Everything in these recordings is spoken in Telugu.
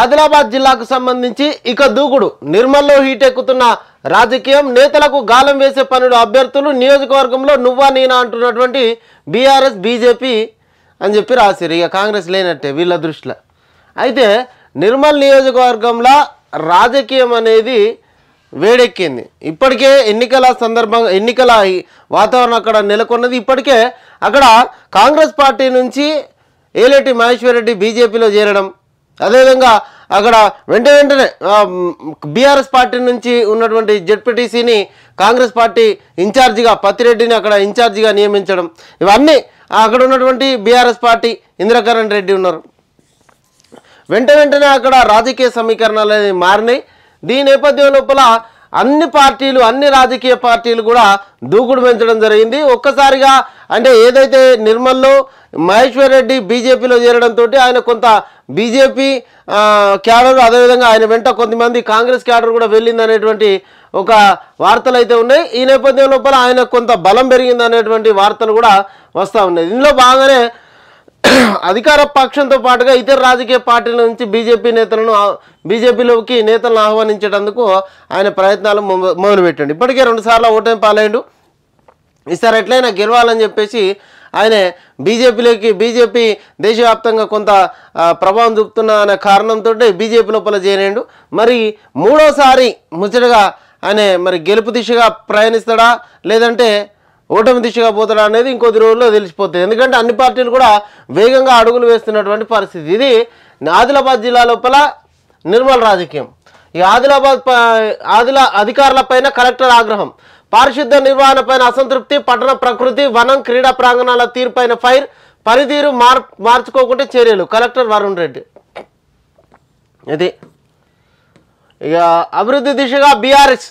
ఆదిలాబాద్ జిల్లాకు సంబంధించి ఇక దూకుడు నిర్మల్లో హీటెక్కుతున్న రాజకీయం నేతలకు గాలం వేసే పనుడు అభ్యర్థులు నియోజకవర్గంలో నువ్వా నేనా అంటున్నటువంటి బీఆర్ఎస్ బీజేపీ అని చెప్పి రాశారు ఇక కాంగ్రెస్ లేనట్టే వీళ్ళ దృష్టిలో అయితే నిర్మల్ నియోజకవర్గంలో రాజకీయం అనేది వేడెక్కింది ఇప్పటికే ఎన్నికల సందర్భంగా ఎన్నికల వాతావరణం అక్కడ నెలకొన్నది ఇప్పటికే అక్కడ కాంగ్రెస్ పార్టీ నుంచి ఏలేటి మహేశ్వర్ రెడ్డి బీజేపీలో చేరడం అదేవిధంగా అక్కడ వెంట వెంటనే బీఆర్ఎస్ పార్టీ నుంచి ఉన్నటువంటి జెడ్పీటీసీని కాంగ్రెస్ పార్టీ ఇన్ఛార్జిగా పత్తిరెడ్డిని అక్కడ ఇన్ఛార్జిగా నియమించడం ఇవన్నీ అక్కడ ఉన్నటువంటి బీఆర్ఎస్ పార్టీ ఇంద్రకరణ్ రెడ్డి ఉన్నారు వెంట వెంటనే అక్కడ రాజకీయ సమీకరణాలు అనేవి మారినాయి దీని నేపథ్యం లోపల అన్ని పార్టీలు అన్ని రాజకీయ పార్టీలు కూడా దూకుడు పెంచడం జరిగింది ఒక్కసారిగా అంటే ఏదైతే నిర్మల్లో మహేశ్వర్ రెడ్డి బీజేపీలో చేరడంతో ఆయన కొంత బీజేపీ క్యాడర్ అదేవిధంగా ఆయన వెంట కొంతమంది కాంగ్రెస్ క్యాడర్ కూడా వెళ్ళింది అనేటువంటి ఒక వార్తలు అయితే ఉన్నాయి ఈ నేపథ్యం లోపల ఆయన కొంత బలం పెరిగింది అనేటువంటి వార్తలు కూడా వస్తూ ఉన్నాయి ఇందులో బాగానే అధికార పక్షంతో పాటుగా ఇతర రాజకీయ పార్టీల నుంచి బీజేపీ నేతలను బీజేపీలోకి నేతలను ఆహ్వానించేటందుకు ఆయన ప్రయత్నాలు మొదలుపెట్టండి ఇప్పటికే రెండుసార్లు ఓటమి పాలయ్యండు ఈసారి ఎట్లయినా గెలవాలని చెప్పేసి ఆయనే బీజేపీలోకి బీజేపీ దేశవ్యాప్తంగా కొంత ప్రభావం చూపుతున్న అనే కారణంతో బీజేపీ లోపల చేరేండు మరి మూడోసారి ముచ్చటగా ఆయన మరి గెలుపు దిశగా ప్రయాణిస్తాడా లేదంటే ఓటమి దిశగా పోతాడా అనేది ఇంకొద్ది రోజుల్లో తెలిసిపోతుంది ఎందుకంటే అన్ని పార్టీలు కూడా వేగంగా అడుగులు వేస్తున్నటువంటి పరిస్థితి ఇది ఆదిలాబాద్ జిల్లా లోపల నిర్మల్ రాజకీయం ఈ ఆదిలాబాద్ అధికారుల పైన కలెక్టర్ ఆగ్రహం నిర్వహణ నిర్వహణపైన అసంతృప్తి పట్టణ ప్రకృతి వనం క్రీడా ప్రాంగణాల తీరుపైన ఫైర్ పనితీరు మార్ మార్చుకోకుండా చర్యలు కలెక్టర్ వరుణ్ రెడ్డి ఇది ఇక అభివృద్ధి దిశగా బీఆర్ఎస్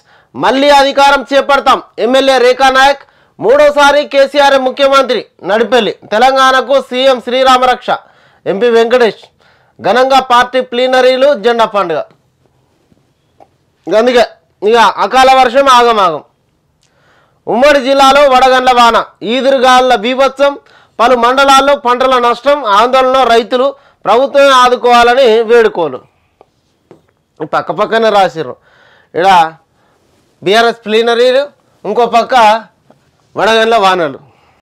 మళ్ళీ అధికారం చేపడతాం ఎమ్మెల్యే రేఖా నాయక్ మూడోసారి కేసీఆర్ ముఖ్యమంత్రి నడిపెల్లి తెలంగాణకు సీఎం శ్రీరామరక్ష ఎంపీ వెంకటేష్ ఘనంగా పార్టీ ప్లీనరీలు జెండా పండుగ అందుకే ఇక అకాల వర్షం ఆగమాగం ఉమ్మడి జిల్లాలో వడగండ్ల వాన ఈదురుగాళ్ళ బీభత్సం పలు మండలాల్లో పంటల నష్టం ఆందోళనలో రైతులు ప్రభుత్వం ఆదుకోవాలని వేడుకోలు పక్క పక్కనే రాసిర్రు ఇలా బీఆర్ఎస్ ప్లీనరీలు ఇంకో పక్క వడగండ్ల వానలు